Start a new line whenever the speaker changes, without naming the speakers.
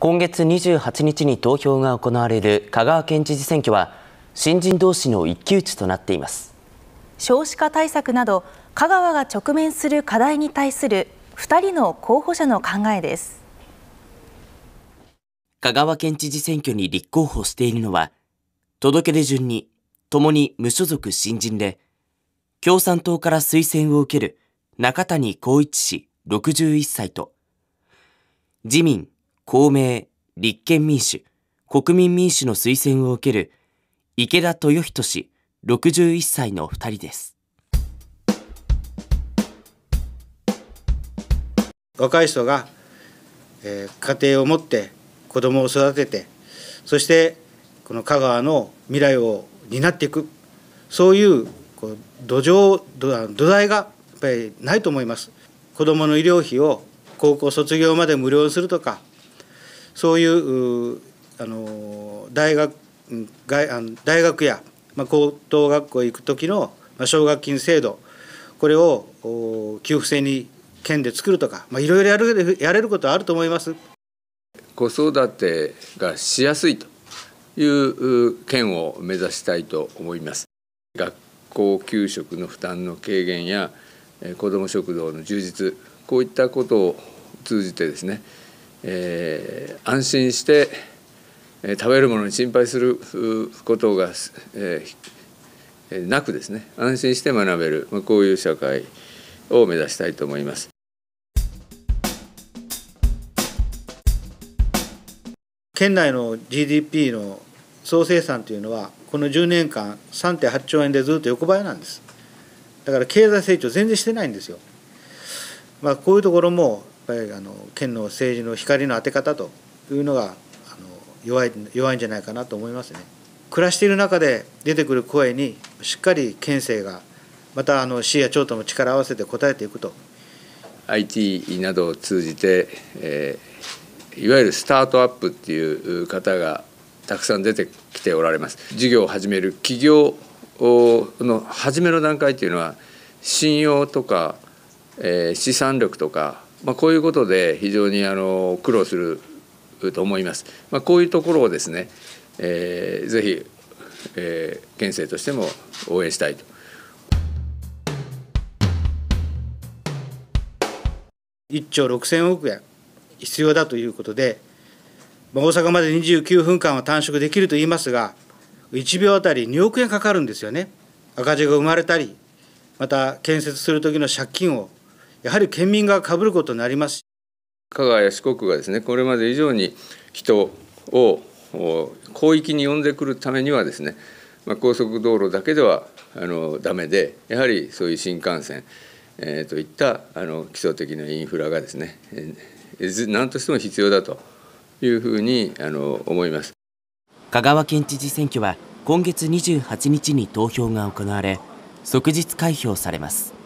今月28日に投票が行われる香川県知事選挙は新人同士の一騎打ちとなっています少子化対策など香川が直面する課題に対する2人の候補者の考えです香川県知事選挙に立候補しているのは届け出順にともに無所属新人で共産党から推薦を受ける中谷光一氏61歳と自民公明、立憲民主、国民民主の推薦を受ける池田豊人氏61歳の2人です。
若い人が、えー、家庭を持って子供を育ててそしてこの香川の未来を担っていくそういうこう土壌土土台がやっぱりないと思います。子供の医療費を高校卒業まで無料にするとかそういうあの大学外あの大学や、まあ、高等学校へ行く時の奨学金制度これを給付制に県で作るとか、まあ、いろいろやるやれることはあると思います。
子育てがしやすいという県を目指したいと思います。学校給食の負担の軽減や子ども食堂の充実こういったことを通じてですねえー、安心して、え食べるものに心配することが、えー、なくですね安心して学べる、まあ、こういう社会を目指したいと思います。
県内の GDP の総生産というのはこの10年間3.8兆円でずっと横ばいなんですだから経済成長全然してないんですよ、まあ、こういうところもぱりあの県の政治の光の当て方というのがあの弱い弱いんじゃないかなと思いますね。暮らしている中で出てくる声にしっかり県政がまたあの市や町とも力を合わせて応えていくと
IT などを通じて、えー、いわゆるスタートアップっていう方がたくさん出てきておられます事業を始める起業の初めの段階というのは信用とか、えー、資産力とかまあ、こういうことで非常にあの苦労すると思います。まあ、こういうところをですね、えー、ぜひ、
えー、県政としても応援したいと。1兆6000億円必要だということで、まあ、大阪まで29分間は短縮できると言いますが、1秒あたり2億円かかるんですよね。赤字が生まれたり、また建設する時の借金をやはり県民がかぶることになります
香川や四国がですねこれまで以上に人を広域に呼んでくるためにはですね、まあ、高速道路だけではあのダメでやはりそういう新幹線、えー、といったあの基礎的なインフラがですね、何としても必要だというふうにあの思います香川県知事選挙は今
月28日に投票が行われ即日開票されます